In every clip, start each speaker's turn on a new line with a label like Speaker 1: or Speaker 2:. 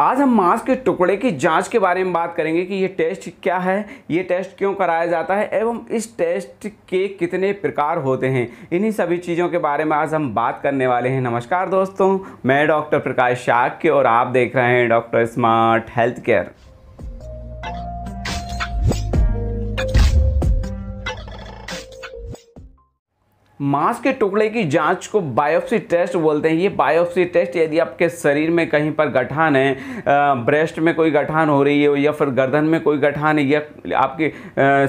Speaker 1: आज हम मांस के टुकड़े की जांच के बारे में बात करेंगे कि ये टेस्ट क्या है ये टेस्ट क्यों कराया जाता है एवं इस टेस्ट के कितने प्रकार होते हैं इन्हीं सभी चीज़ों के बारे में आज हम बात करने वाले हैं नमस्कार दोस्तों मैं डॉक्टर प्रकाश शाक्य और आप देख रहे हैं डॉक्टर स्मार्ट हेल्थ केयर मांस के टुकड़े की जांच को बायोप्सी टेस्ट बोलते हैं ये बायोप्सी टेस्ट यदि आपके शरीर में कहीं पर गठान है ब्रेस्ट में कोई गठान हो रही है या फिर गर्दन में कोई गठान है या आपके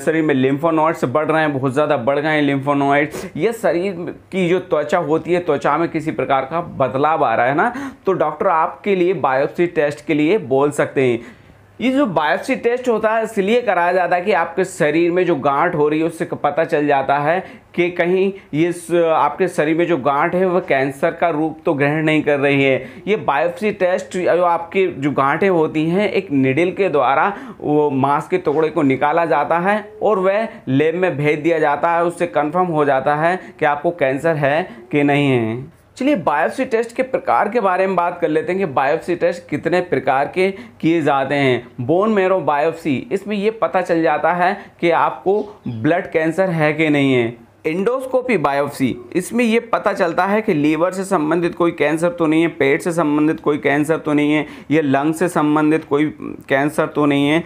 Speaker 1: शरीर में लिम्फोनॉइड्स बढ़ रहे हैं बहुत ज़्यादा बढ़ गए हैं लिम्फोनॉइड्स ये शरीर की जो त्वचा होती है त्वचा में किसी प्रकार का बदलाव आ रहा है ना तो डॉक्टर आपके लिए बायोप्सी टेस्ट के लिए बोल सकते हैं ये जो बायोप्सी टेस्ट होता है इसलिए कराया जाता है कि आपके शरीर में जो गांठ हो रही है उससे पता चल जाता है कि कहीं ये आपके शरीर में जो गांठ है वह कैंसर का रूप तो ग्रहण नहीं कर रही है ये बायोप्सी टेस्ट जो आपकी जो गांठें होती हैं एक निडिल के द्वारा वो मांस के टुकड़े को निकाला जाता है और वह लेब में भेज दिया जाता है उससे कन्फर्म हो जाता है कि आपको कैंसर है कि नहीं है चलिए बायोप्सी टेस्ट के प्रकार के बारे में बात कर लेते हैं कि बायोप्सी टेस्ट कितने प्रकार के किए जाते हैं बोन मेरो बायोप्सी इसमें ये पता चल जाता है कि आपको ब्लड कैंसर है कि नहीं है एंडोस्कोपी बायोप्सी इसमें यह पता चलता है कि लीवर से संबंधित कोई कैंसर तो नहीं है पेट से संबंधित कोई कैंसर तो नहीं है या लंग से संबंधित कोई कैंसर तो नहीं है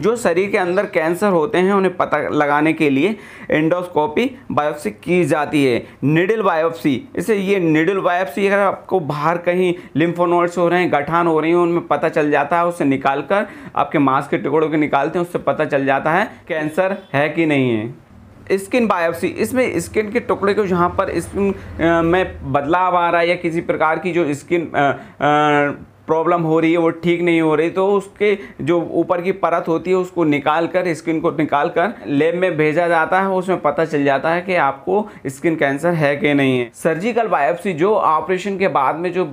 Speaker 1: जो शरीर के अंदर कैंसर होते हैं उन्हें पता लगाने के लिए एंडोस्कोपी बायोप्सी की जाती है निडल बायोप्सी इसे ये निडल बायोप्सी अगर आपको बाहर कहीं लिम्फोनोड्स हो रहे हैं गठान हो रही हैं उनमें पता चल जाता है उसे निकाल कर आपके मांस के टुकड़ों के निकालते हैं उससे पता चल जाता है कैंसर है कि नहीं है स्किन बायोप्सी इसमें स्किन के टुकड़े को जहाँ पर स्किन में बदलाव आ रहा है या किसी प्रकार की जो स्किन प्रॉब्लम हो रही है वो ठीक नहीं हो रही तो उसके जो ऊपर की परत होती है उसको निकाल कर स्किन को निकाल कर लेब में भेजा जाता है उसमें पता चल जाता है कि आपको स्किन कैंसर है कि नहीं है सर्जिकल बायोप्सी जो ऑपरेशन के बाद में जो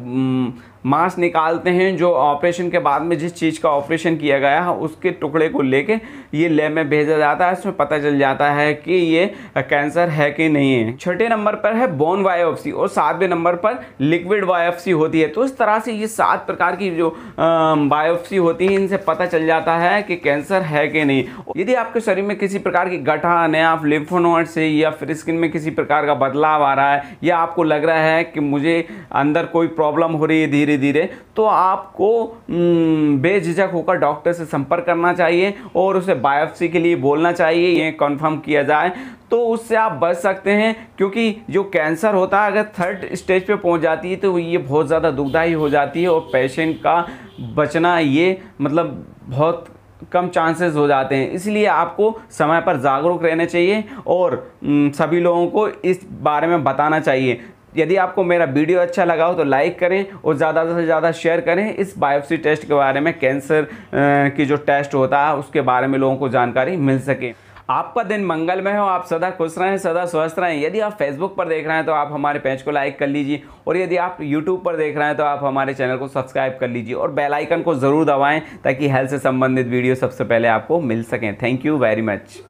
Speaker 1: मांस निकालते हैं जो ऑपरेशन के बाद में जिस चीज़ का ऑपरेशन किया गया है उसके टुकड़े को लेके ये लैब में भेजा जाता है इसमें पता चल जाता है कि ये कैंसर है कि नहीं है छठे नंबर पर है बोन वायोप्सी और सातवें नंबर पर लिक्विड वायोप्सी होती है तो इस तरह से ये सात प्रकार की जो बायोप्सी होती है इनसे पता चल जाता है कि कैंसर है कि नहीं यदि आपके शरीर में किसी प्रकार की गठा है आप लिम्फोनोड से या फिर स्किन में किसी प्रकार का बदलाव आ रहा है या आपको लग रहा है कि मुझे अंदर कोई प्रॉब्लम हो रही है धीरे धीरे धीरे तो आपको बेझिझक होकर डॉक्टर से संपर्क करना चाहिए और उसे बायोप्सी के लिए बोलना चाहिए ये कंफर्म किया जाए तो उससे आप बच सकते हैं क्योंकि जो कैंसर होता है अगर थर्ड स्टेज पे पहुंच जाती है तो ये बहुत ज़्यादा दुखदाई हो जाती है और पेशेंट का बचना ये मतलब बहुत कम चांसेस हो जाते हैं इसलिए आपको समय पर जागरूक रहना चाहिए और सभी लोगों को इस बारे में बताना चाहिए यदि आपको मेरा वीडियो अच्छा लगा हो तो लाइक करें और ज़्यादा से ज़्यादा शेयर करें इस बायोप्सी टेस्ट के बारे में कैंसर की जो टेस्ट होता है उसके बारे में लोगों को जानकारी मिल सके आपका दिन मंगलमय हो आप सदा खुश रहें सदा स्वस्थ रहें यदि आप फेसबुक पर देख रहे हैं तो आप हमारे पेज को लाइक कर लीजिए और यदि आप यूट्यूब पर देख रहे हैं तो आप हमारे चैनल को सब्सक्राइब कर लीजिए और बेल आइकन को ज़रूर दबाएं ताकि हेल्थ से संबंधित वीडियो सबसे पहले आपको मिल सकें थैंक यू वेरी मच